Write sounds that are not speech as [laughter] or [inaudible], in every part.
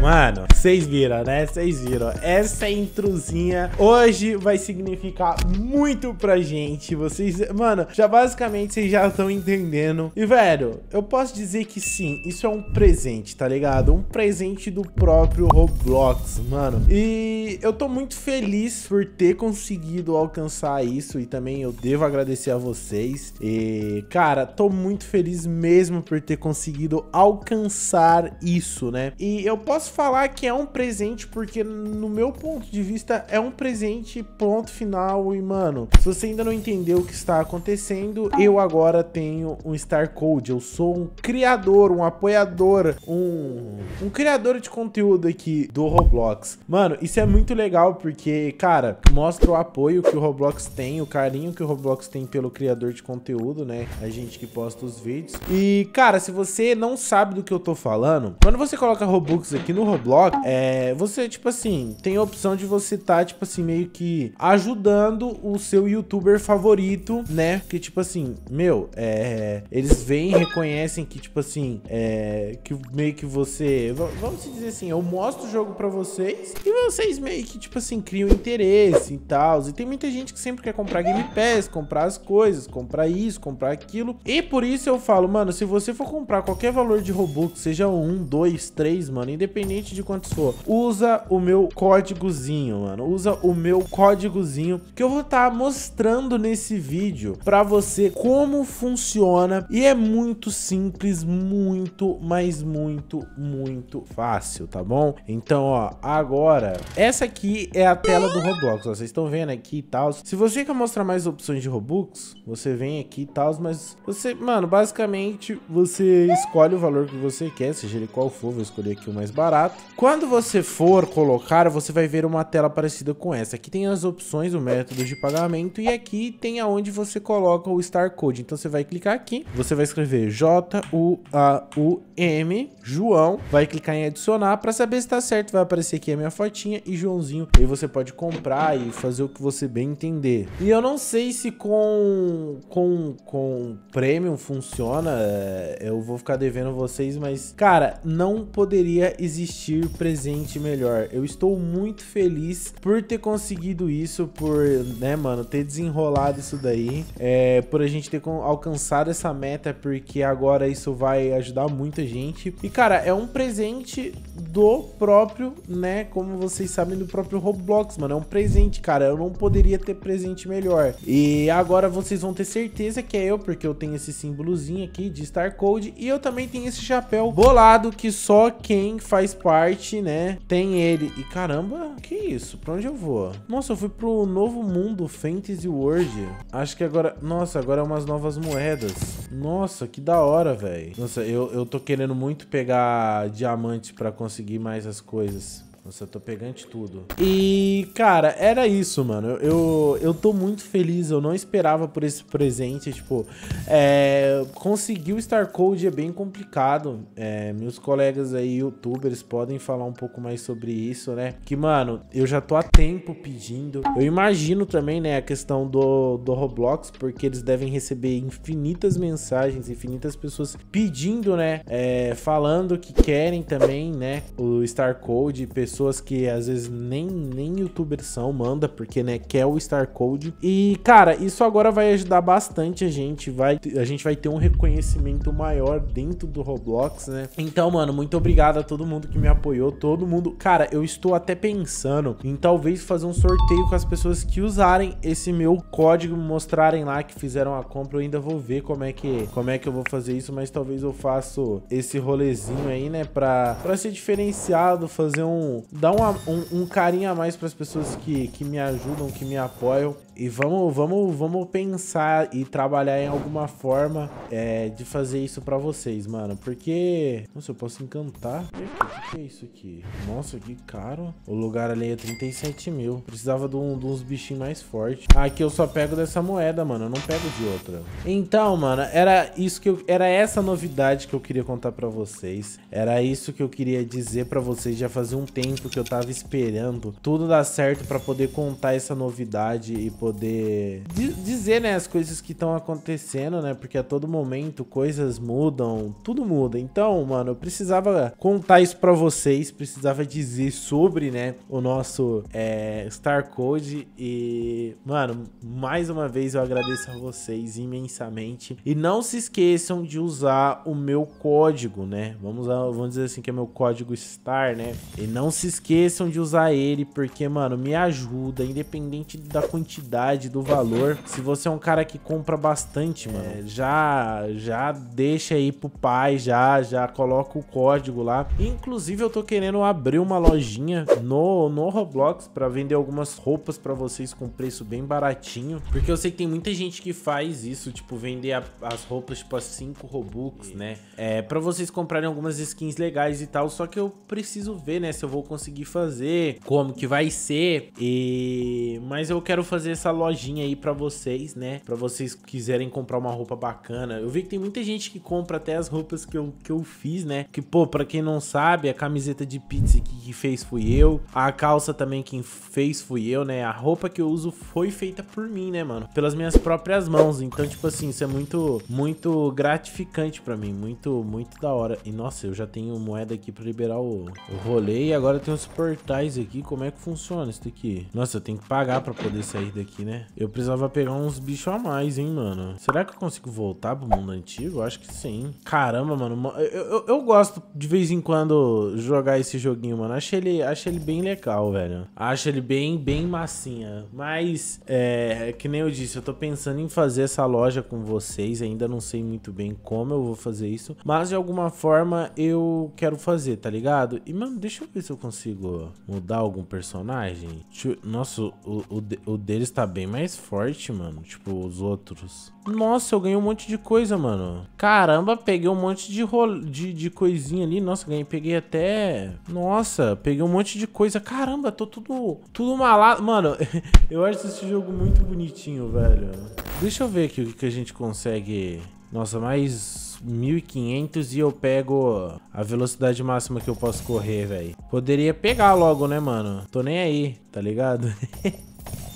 Mano, vocês viram, né? Vocês viram. Essa intrusinha hoje vai significar muito pra gente. Vocês, mano, já basicamente vocês já estão entendendo. E, velho, eu posso dizer que sim, isso é um presente, tá ligado? Um presente do próprio Roblox, mano. E eu tô muito feliz por ter conseguido alcançar isso e também eu devo agradecer a vocês. E, cara, tô muito feliz mesmo por ter conseguido alcançar isso, né? E eu posso posso falar que é um presente, porque no meu ponto de vista é um presente ponto final e, mano, se você ainda não entendeu o que está acontecendo, tá. eu agora tenho um Star Code, eu sou um criador, um apoiador, um, um criador de conteúdo aqui do Roblox. Mano, isso é muito legal porque, cara, mostra o apoio que o Roblox tem, o carinho que o Roblox tem pelo criador de conteúdo, né? A gente que posta os vídeos. E, cara, se você não sabe do que eu tô falando, quando você coloca Robux aqui no no Roblox, é, você, tipo assim, tem a opção de você tá, tipo assim, meio que ajudando o seu youtuber favorito, né? Que, tipo assim, meu, é, eles vêm, reconhecem que, tipo assim, é, que meio que você... Vamos dizer assim, eu mostro o jogo pra vocês e vocês meio que, tipo assim, criam interesse e tal. E tem muita gente que sempre quer comprar Game Pass, comprar as coisas, comprar isso, comprar aquilo. E por isso eu falo, mano, se você for comprar qualquer valor de robux seja um, dois, três, mano, independente independente de quantos for, usa o meu códigozinho, mano. Usa o meu códigozinho que eu vou estar tá mostrando nesse vídeo para você como funciona e é muito simples, muito, mas muito, muito fácil, tá bom? Então, ó, agora, essa aqui é a tela do Roblox, ó, vocês estão vendo aqui e tal. Se você quer mostrar mais opções de Robux, você vem aqui e tal, mas você, mano, basicamente você escolhe o valor que você quer, seja ele qual for, vou escolher aqui o mais barato quando você for colocar, você vai ver uma tela parecida com essa. Aqui tem as opções, o método de pagamento e aqui tem aonde você coloca o Star Code. Então você vai clicar aqui, você vai escrever J-U-A-U-M, João, vai clicar em adicionar. Para saber se tá certo, vai aparecer aqui a minha fotinha e Joãozinho. Aí você pode comprar e fazer o que você bem entender. E eu não sei se com, com, com Premium funciona, é, eu vou ficar devendo vocês, mas, cara, não poderia existir existir presente melhor. Eu estou muito feliz por ter conseguido isso, por, né, mano, ter desenrolado isso daí, é, por a gente ter alcançado essa meta, porque agora isso vai ajudar muita gente. E, cara, é um presente do próprio, né, como vocês sabem, do próprio Roblox, mano. É um presente, cara. Eu não poderia ter presente melhor. E agora vocês vão ter certeza que é eu, porque eu tenho esse símbolozinho aqui de Star Code e eu também tenho esse chapéu bolado que só quem faz faz parte, né? Tem ele. E caramba, que isso? Pra onde eu vou? Nossa, eu fui pro novo mundo, Fantasy World. Acho que agora... Nossa, agora é umas novas moedas. Nossa, que da hora, velho. Nossa, eu, eu tô querendo muito pegar diamante pra conseguir mais as coisas. Nossa, eu tô pegante tudo. E, cara, era isso, mano. Eu, eu tô muito feliz, eu não esperava por esse presente, tipo... É, conseguir o Star Code é bem complicado. É, meus colegas aí, youtubers, podem falar um pouco mais sobre isso, né? Que, mano, eu já tô há tempo pedindo. Eu imagino também, né, a questão do, do Roblox, porque eles devem receber infinitas mensagens, infinitas pessoas pedindo, né? É, falando que querem também, né, o Star Code, pessoas pessoas que às vezes nem, nem youtubers são, manda, porque, né, quer o Star Code. E, cara, isso agora vai ajudar bastante a gente, vai, a gente vai ter um reconhecimento maior dentro do Roblox, né? Então, mano, muito obrigado a todo mundo que me apoiou, todo mundo. Cara, eu estou até pensando em talvez fazer um sorteio com as pessoas que usarem esse meu código, mostrarem lá que fizeram a compra, eu ainda vou ver como é que, como é que eu vou fazer isso, mas talvez eu faço esse rolezinho aí, né, pra, pra ser diferenciado, fazer um, dá um, um carinho a mais para as pessoas que, que me ajudam, que me apoiam. E vamos, vamos, vamos pensar e trabalhar em alguma forma é, de fazer isso pra vocês, mano. Porque... Nossa, eu posso encantar. o que é isso aqui? Nossa, que caro. O lugar ali é 37 mil. Precisava de, um, de uns bichinhos mais fortes. Aqui eu só pego dessa moeda, mano. Eu não pego de outra. Então, mano, era isso que eu... Era essa novidade que eu queria contar pra vocês. Era isso que eu queria dizer pra vocês. Já fazia um tempo que eu tava esperando tudo dar certo pra poder contar essa novidade e poder dizer, né, as coisas que estão acontecendo, né? Porque a todo momento coisas mudam, tudo muda. Então, mano, eu precisava contar isso para vocês, precisava dizer sobre, né, o nosso é, Star Code e, mano, mais uma vez eu agradeço a vocês imensamente. E não se esqueçam de usar o meu código, né? Vamos, vamos dizer assim que é meu código STAR, né? E não se esqueçam de usar ele porque, mano, me ajuda, independente da quantidade quantidade, do valor. Se você é um cara que compra bastante, é. mano, já, já deixa aí pro pai, já, já coloca o código lá. Inclusive, eu tô querendo abrir uma lojinha no, no Roblox para vender algumas roupas para vocês com preço bem baratinho. Porque eu sei que tem muita gente que faz isso, tipo, vender a, as roupas, tipo, a 5 Robux, né? É, para vocês comprarem algumas skins legais e tal. Só que eu preciso ver, né, se eu vou conseguir fazer, como que vai ser. E... Mas eu quero fazer essa lojinha aí para vocês, né? Para vocês quiserem comprar uma roupa bacana. Eu vi que tem muita gente que compra até as roupas que eu, que eu fiz, né? Que, pô, para quem não sabe, a camiseta de pizza que, que fez fui eu. A calça também quem fez fui eu, né? A roupa que eu uso foi feita por mim, né, mano? Pelas minhas próprias mãos. Então, tipo assim, isso é muito, muito gratificante para mim. Muito, muito da hora. E, nossa, eu já tenho moeda aqui para liberar o, o rolê. E agora tem os portais aqui. Como é que funciona isso daqui? Nossa, eu tenho que pagar para poder sair daqui aqui, né? Eu precisava pegar uns bichos a mais, hein, mano? Será que eu consigo voltar pro mundo antigo? acho que sim. Caramba, mano. Eu, eu, eu, gosto de vez em quando jogar esse joguinho, mano. Acho ele, acho ele bem legal, velho. Acho ele bem, bem massinha. Mas, é, que nem eu disse, eu tô pensando em fazer essa loja com vocês. Ainda não sei muito bem como eu vou fazer isso. Mas, de alguma forma, eu quero fazer, tá ligado? E, mano, deixa eu ver se eu consigo mudar algum personagem. Nossa, o, o, o deles tá tá bem mais forte, mano. Tipo, os outros. Nossa, eu ganhei um monte de coisa, mano. Caramba, peguei um monte de, rol... de, de coisinha ali. Nossa, ganhei, peguei até... Nossa, peguei um monte de coisa. Caramba, tô tudo, tudo malado. Mano, [laughs] eu acho esse jogo muito bonitinho, velho. Deixa eu ver aqui o que a gente consegue... Nossa, mais... 1500 e eu pego a velocidade máxima que eu posso correr, velho. Poderia pegar logo, né, mano? Tô nem aí, tá ligado?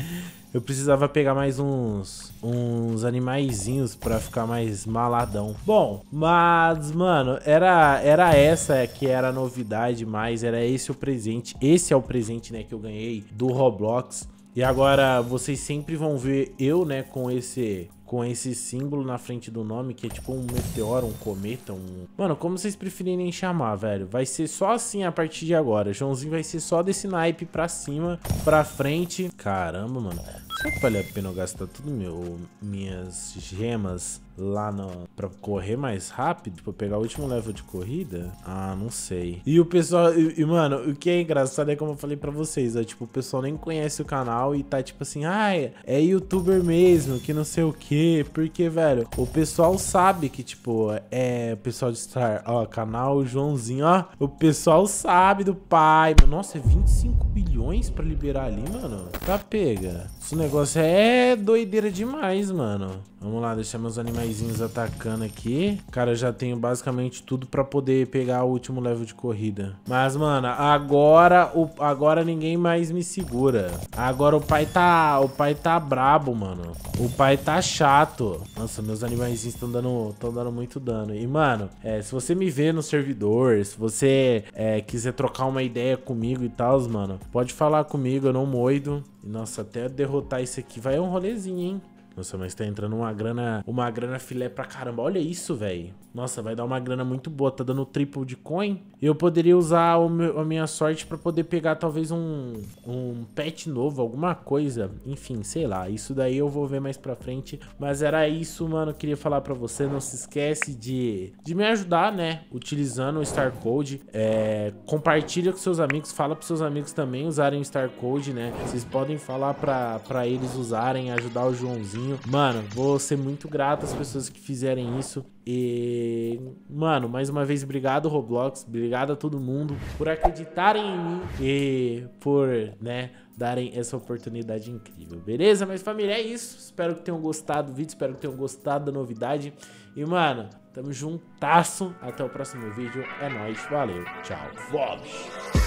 [laughs] Eu precisava pegar mais uns, uns animaizinhos pra ficar mais maladão. Bom, mas, mano, era, era essa que era a novidade mais, era esse o presente. Esse é o presente, né, que eu ganhei do Roblox. E agora vocês sempre vão ver eu, né, com esse com esse símbolo na frente do nome, que é tipo um meteoro, um cometa, um... Mano, como vocês preferirem chamar, velho. Vai ser só assim a partir de agora. Joãozinho vai ser só desse naipe pra cima, pra frente. Caramba, mano. Será que vale a pena eu gastar tudo meu minhas gemas lá no, pra correr mais rápido, pra pegar o último level de corrida? Ah, não sei. E o pessoal, e, e, mano, o que é engraçado é como eu falei pra vocês, ó, é, tipo, o pessoal nem conhece o canal e tá tipo assim, ai, ah, é youtuber mesmo, que não sei o que, porque, velho, o pessoal sabe que, tipo, é o pessoal de Star, ó, canal Joãozinho, ó, o pessoal sabe do pai, mano, nossa, é 25 bilhões pra liberar ali, mano, tá pega. Esse negócio é doideira demais, mano. Vamos lá, deixar meus animaizinhos atacando aqui. Cara, eu já tenho basicamente tudo pra poder pegar o último level de corrida. Mas, mano, agora, o, agora ninguém mais me segura. Agora o pai tá... O pai tá brabo, mano. O pai tá chato. Nossa, meus animaizinhos estão dando, tão dando muito dano. E, mano, é, se você me vê no servidor, se você é, quiser trocar uma ideia comigo e tal, mano, pode falar comigo, eu não moido. nossa, até derrotar isso aqui vai um rolezinho, hein? Nossa, mas tá entrando uma grana, uma grana filé pra caramba. Olha isso, velho. Nossa, vai dar uma grana muito boa. Tá dando triple de coin. Eu poderia usar meu, a minha sorte pra poder pegar talvez um, um pet novo, alguma coisa. Enfim, sei lá. Isso daí eu vou ver mais pra frente. Mas era isso, mano. Queria falar pra você. Não se esquece de, de me ajudar, né? Utilizando o Star Code. É, compartilha com seus amigos. Fala pros seus amigos também usarem o Star Code, né? Vocês podem falar pra, pra eles usarem, ajudar o Joãozinho Mano, vou ser muito grato às pessoas que fizerem isso. E, mano, mais uma vez, obrigado, Roblox. Obrigado a todo mundo por acreditarem em mim e por, né, darem essa oportunidade incrível, beleza? Mas, família, é isso. Espero que tenham gostado do vídeo, espero que tenham gostado da novidade. E, mano, tamo juntasso. Até o próximo vídeo. É nóis, valeu, tchau, fomos!